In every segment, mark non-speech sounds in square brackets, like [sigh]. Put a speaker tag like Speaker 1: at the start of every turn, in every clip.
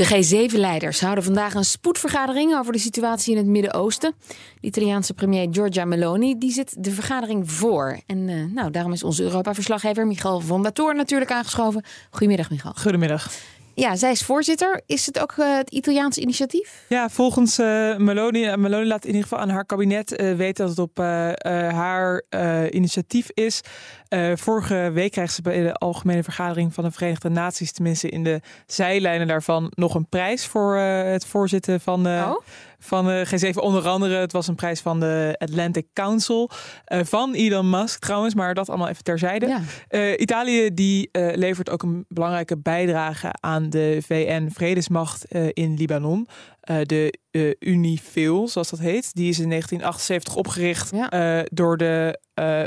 Speaker 1: De G7-leiders houden vandaag een spoedvergadering over de situatie in het Midden-Oosten. De Italiaanse premier Giorgia Meloni die zit de vergadering voor. En eh, nou, daarom is onze Europa-verslaggever Michal van Batoor natuurlijk aangeschoven. Goedemiddag, Michal. Goedemiddag. Ja, zij is voorzitter. Is het ook eh, het Italiaans initiatief?
Speaker 2: Ja, volgens uh, Meloni, eh, Meloni laat in ieder geval aan haar kabinet weten dat het op haar initiatief is. vorige week kreeg ze bij de Algemene Vergadering van de Verenigde Naties, tenminste in de zijlijnen daarvan, nog een prijs voor het voorzitten van oh? van uh, eh, G7. Onder andere, het was een prijs van de Atlantic Council eh, van Elon Musk trouwens, maar dat allemaal even terzijde. Eh, Italië die levert ook een belangrijke bijdrage aan de VN-vredesmacht in Libanon. Eh, de uh, Unifil, zoals dat heet. Die is in 1978 opgericht eh, door de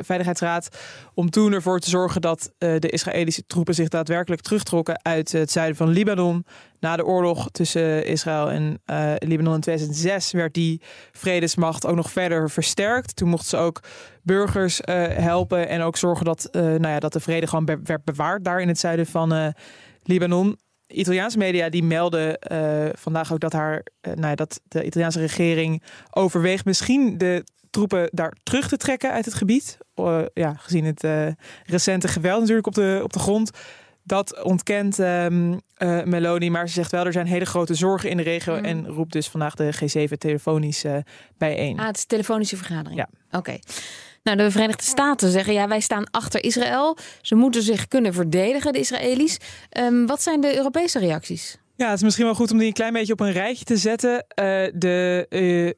Speaker 2: Veiligheidsraad om toen ervoor te zorgen dat de Israëlische troepen zich daadwerkelijk terugtrokken uit het zuiden van Libanon. Na de oorlog tussen Israël en Libanon in 2006 werd die vredesmacht ook nog verder versterkt. Toen mochten ze ook burgers helpen en ook zorgen dat, nou ja, dat de vrede gewoon werd bewaard daar in het zuiden van Libanon. Italiaanse media die melden eh, vandaag ook dat, haar, eh, nou ja, dat de Italiaanse regering overweegt misschien de troepen daar terug te trekken uit het gebied. ja, gezien het eh, recente geweld natuurlijk op de, op de grond. Dat ontkent ehm, Meloni, maar ze zegt wel, er zijn hele grote zorgen in de regio mhm. en roept dus vandaag de G7 telefonisch bijeen. Ah,
Speaker 1: het is telefonische vergadering. Ja. Oké. Nou, de Verenigde Staten zeggen ja, wij staan achter Israël. Ze moeten zich kunnen verdedigen, de Israëli's. Ehm, wat zijn de Europese reacties?
Speaker 2: Ja, het is misschien wel goed om die een klein beetje op een rijtje te zetten. Eh, de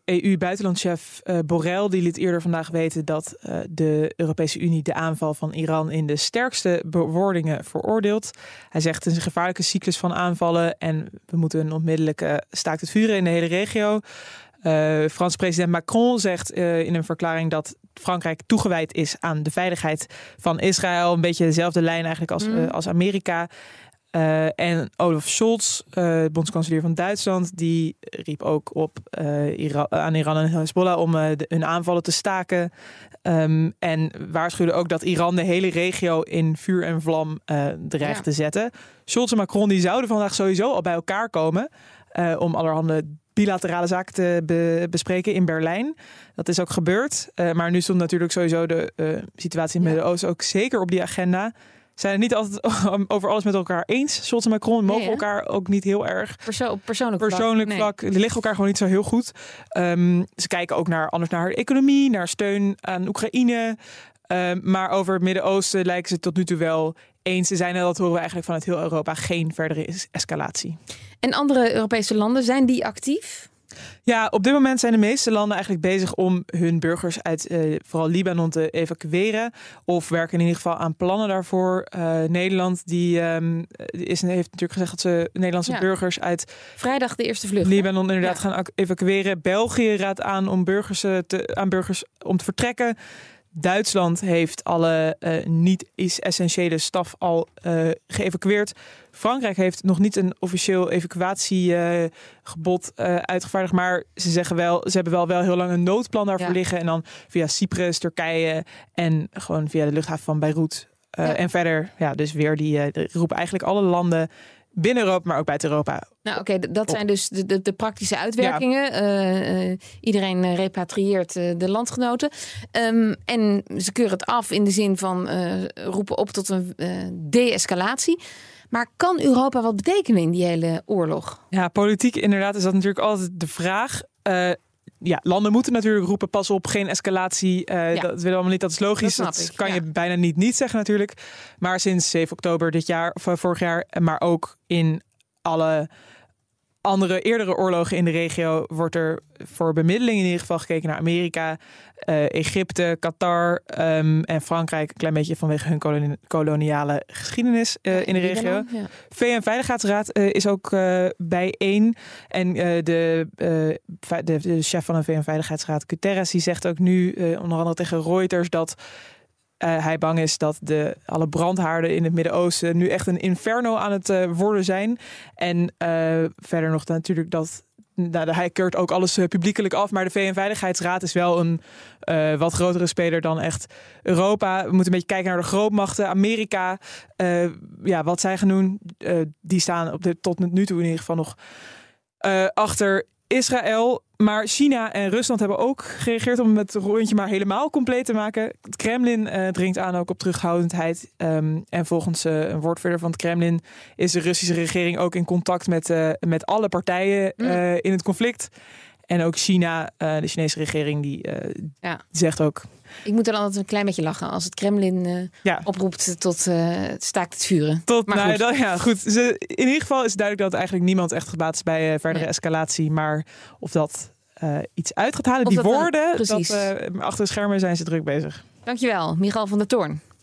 Speaker 2: EU-buitenlandchef eh, e uh, eh, Borrell die liet eerder vandaag weten dat de Europese Unie de aanval van Iran in de sterkste bewoordingen veroordeelt. Hij zegt het is een gevaarlijke cyclus van aanvallen en we moeten een onmiddellijke staakt het vuren in de hele regio. Eh, Frans president Macron zegt eh, in een verklaring dat Frankrijk toegewijd is aan de veiligheid van Israël. Een beetje dezelfde lijn eigenlijk als, mm. eh, als Amerika. en Olaf Scholz, bondskanselier van Duitsland, die riep ook op Iran, aan Iran en Hezbollah om hun aanvallen te staken. Ehm, en waarschuwde ook dat Iran de hele regio in vuur en vlam dreigt te zetten. Scholz en Macron die zouden vandaag sowieso al bij elkaar komen om allerhande bilaterale zaken te bespreken in Berlijn. Dat is ook gebeurd. Eh, maar nu stond natuurlijk sowieso de eh, situatie in het Midden-Oosten ook zeker op die agenda. Zijn het niet altijd [laughs] over alles met elkaar eens. Scholz en Macron mogen elkaar ook niet heel erg. persoonlijk, persoonlijk vlak. Nee. liggen elkaar gewoon niet zo heel goed. Ehm, ze kijken ook naar, anders naar haar economie, naar steun aan Oekraïne. Ehm, maar over het Midden-Oosten lijken ze tot nu toe wel eens te zijn. En dat horen we eigenlijk vanuit heel Europa. Geen verdere escalatie.
Speaker 1: En andere Europese landen, zijn die actief?
Speaker 2: Ja, op dit moment zijn de meeste landen eigenlijk bezig om hun burgers uit eh, vooral Libanon te evacueren. Of werken in ieder geval aan plannen daarvoor. Eh, Nederland die, ehm, is, heeft natuurlijk gezegd dat ze Nederlandse burgers uit.
Speaker 1: Vrijdag de eerste vlucht.
Speaker 2: Libanon inderdaad gaan evacueren. België raadt aan om burgers, eh, aan burgers om te vertrekken. Duitsland heeft alle eh, niet-essentiële staf al eh, geëvacueerd. Frankrijk heeft nog niet een officieel evacuatiegebod eh, uitgevaardigd. Maar ze zeggen wel, ze hebben wel, wel heel lang een noodplan daarvoor liggen. En dan via Cyprus, Turkije en gewoon via de luchthaven van Beirut. En verder, ja, dus weer die roepen eigenlijk alle landen binnen Europa, maar ook buiten Europa.
Speaker 1: Nou, oké, dat zijn dus de, de, de praktische uitwerkingen. Eh, eh, iedereen eh, repatrieert de landgenoten. Ehm, en ze keuren het af in de zin van roepen op tot een de-escalatie. Maar kan Europa wat betekenen in die hele oorlog?
Speaker 2: Ja, politiek inderdaad is dat natuurlijk altijd de vraag ja, landen moeten natuurlijk roepen: pas op, geen escalatie. Eh, dat willen we allemaal niet, dat is logisch. Dat, kan je bijna niet niet zeggen, natuurlijk. Maar sinds 7 oktober dit jaar, of vorig jaar, maar ook in alle andere eerdere oorlogen in de regio wordt er voor bemiddeling in ieder geval gekeken naar Amerika, eh, Egypte, Qatar ehm, en Frankrijk. Een klein beetje vanwege hun koloniale geschiedenis eh, in de regio. Ja. VN-veiligheidsraad eh, is ook bijeen. En de, de, chef van de VN-veiligheidsraad, Guterres, die zegt ook nu onder andere tegen Reuters dat eh, hij bang is dat de, alle brandhaarden in het Midden-Oosten nu echt een inferno aan het eh, worden zijn. En eh, verder nog dan natuurlijk dat nou, hij keurt ook alles publiekelijk af. Maar de VN-veiligheidsraad is wel een wat grotere speler dan echt Europa. We moeten een beetje kijken naar de grootmachten. Amerika, ja, wat zij gaan doen, die staan op de, tot nu toe in ieder geval nog achter Israël. Maar China en Rusland hebben ook gereageerd om het rondje maar helemaal compleet te maken. Het Kremlin eh, dringt aan ook op terughoudendheid. Ehm, en volgens uh, een woordvoerder van het Kremlin is de Russische regering ook in contact met, eh, met alle partijen mm. in het conflict. En ook China, eh, de Chinese regering, die eh, zegt ook.
Speaker 1: Ik moet er altijd een klein beetje lachen als het Kremlin eh, oproept tot staakt het vuren. Tot, nou, ja, goed. Ze,
Speaker 2: in ieder geval is duidelijk dat eigenlijk niemand echt gebaat is bij verdere escalatie. Maar of dat iets uit gaat halen, die woorden, dan, achter de schermen zijn ze druk bezig.
Speaker 1: Dankjewel, Michal van der Toorn.